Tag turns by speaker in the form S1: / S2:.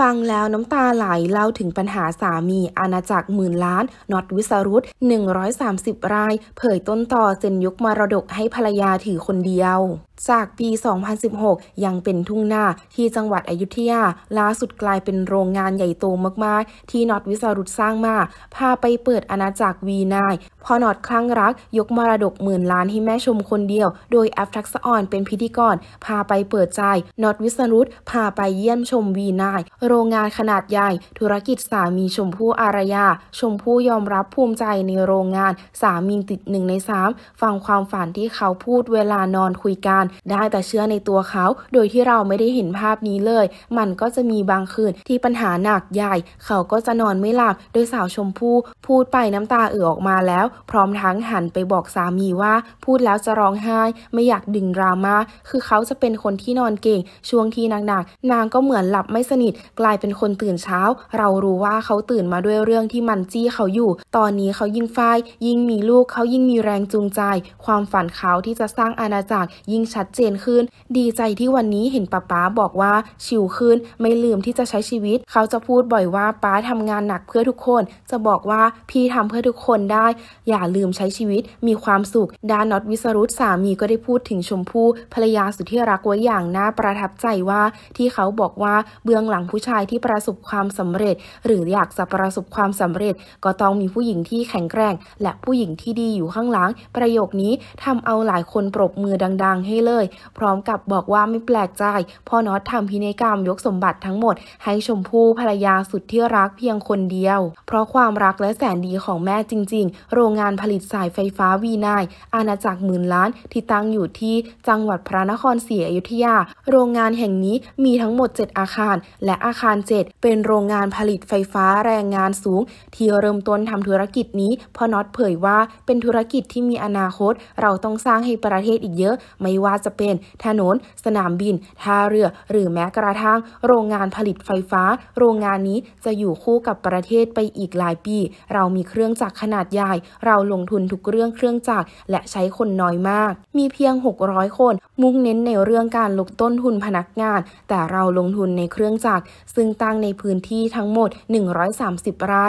S1: ฟังแล้วน้ำตาไหลเล่าถึงปัญหาสามีอาณาจักรหมื่นล้านน็อตวิสรุต130 ราย เผยต้นต่อเซ็นยกมรดกให้ภรรยาถือคนเดียว จากปี 2016 ยังเป็นทุ่งนาที่จังหวัดอยุธยาล่าสุดกลายเป็นโรงงานใหญ่โตมากๆ ที่น็อตวิสรุตสร้างมา พาไปเปิดอาณาจักรวีนาย พอน็อตคลั่งรักยกมรดกหมื่นล้านให้แม่ชมคนเดียว โดยแอฟทักษออนเป็นพิธีกรพาไปเปิดใจน็อตวิสรุตพาไปเยี่ยมชมวีนายโรงงานขนาดใหญ่ ธุรกิจสามีชมพู่อารยา ชมพู่ยอมรับภูมิใจในโรงงานสามีติดหนึ่งในสามฟังความฝันที่เขาพูดเวลานอนคุยกันได้แต่เชื่อในตัวเขา โดยที่เราไม่ได้เห็นภาพนี้เลย มันก็จะมีบางคืนที่ปัญหาหนักใหญ่ เขาก็จะนอนไม่หลับ โดยสาวชมพู่พูดไปน้ำตาเอ่อออกมาแล้ว พร้อมทั้งหันไปบอกสามีว่า พูดแล้วจะร้องไห้ ไม่อยากดึงดราม่า คือเขาจะเป็นคนที่นอนเก่งช่วงที่หนักๆนางก็เหมือนหลับไม่สนิทกลายเป็นคนตื่นเช้า เรารู้ว่าเขาตื่นมาด้วยเรื่องที่มันจี้เขาอยู่ ตอนนี้เขายิ่งฝ้ายยิ่งมีลูก เขายิ่งมีแรงจูงใจ ความฝันเขาที่จะสร้างอาณาจักรยิ่งชัดเจนขึ้น ดีใจที่วันนี้เห็นป้าป้าบอกว่า ชิวขึ้นไม่ลืมที่จะใช้ชีวิต เขาจะพูดบ่อยว่าป้าทำงานหนักเพื่อทุกคน จะบอกว่าพี่ทำเพื่อทุกคนได้ อย่าลืมใช้ชีวิต มีความสุข ดานน็อตวิสรุตสามีก็ได้พูดถึงชมพู่ภรรยาสุดที่รักไว้อย่างน่าประทับใจว่าที่เขาบอกว่าเบื้องหลังผู้ชายที่ประสบความสำเร็จ หรืออยากจะประสบความสำเร็จก็ต้องมีผู้หญิงที่แข็งแกร่งและผู้หญิงที่ดีอยู่ข้างหลังประโยคนี้ทำเอาหลายคนปรบมือดัง ๆ ให้เลย พร้อมกับบอกว่าไม่แปลกใจพ่อน็อตทำพินัยกรรมยกสมบัติทั้งหมด ให้ชมพู่ภรรยาสุดที่รักเพียงคนเดียว เพราะความรักและแสนดีของแม่จริง ๆ โรงงานผลิตสายไฟฟ้าวีนายอาณาจักรหมื่นล้านที่ตั้งอยู่ที่จังหวัดพระนครศรีอยุธยา โรงงานแห่งนี้มีทั้งหมด 7 อาคารและอาคาร7เป็นโรงงานผลิตไฟฟ้าแรงงานสูง ที่เริ่มต้นทำธุรกิจนี้พ่อน็อตเผยว่าเป็นธุรกิจที่มีอนาคตเราต้องสร้างให้ประเทศอีกเยอะ ไม่ว่าจะเป็น ถนน สนามบินท่าเรือ หรือแม้กระทั่งโรงงานผลิตไฟฟ้า โรงงานนี้จะอยู่คู่กับประเทศไปอีกหลายปี เรามีเครื่องจักรขนาดใหญ่ เราลงทุนทุกเรื่องเครื่องจักรและใช้คนน้อยมาก มีเพียง600คน มุ่งเน้นในเรื่องการลดต้นทุนพนักงาน แต่เราลงทุนในเครื่องจักรซึ่งตั้งในพื้นที่ทั้งหมด 130 ไร่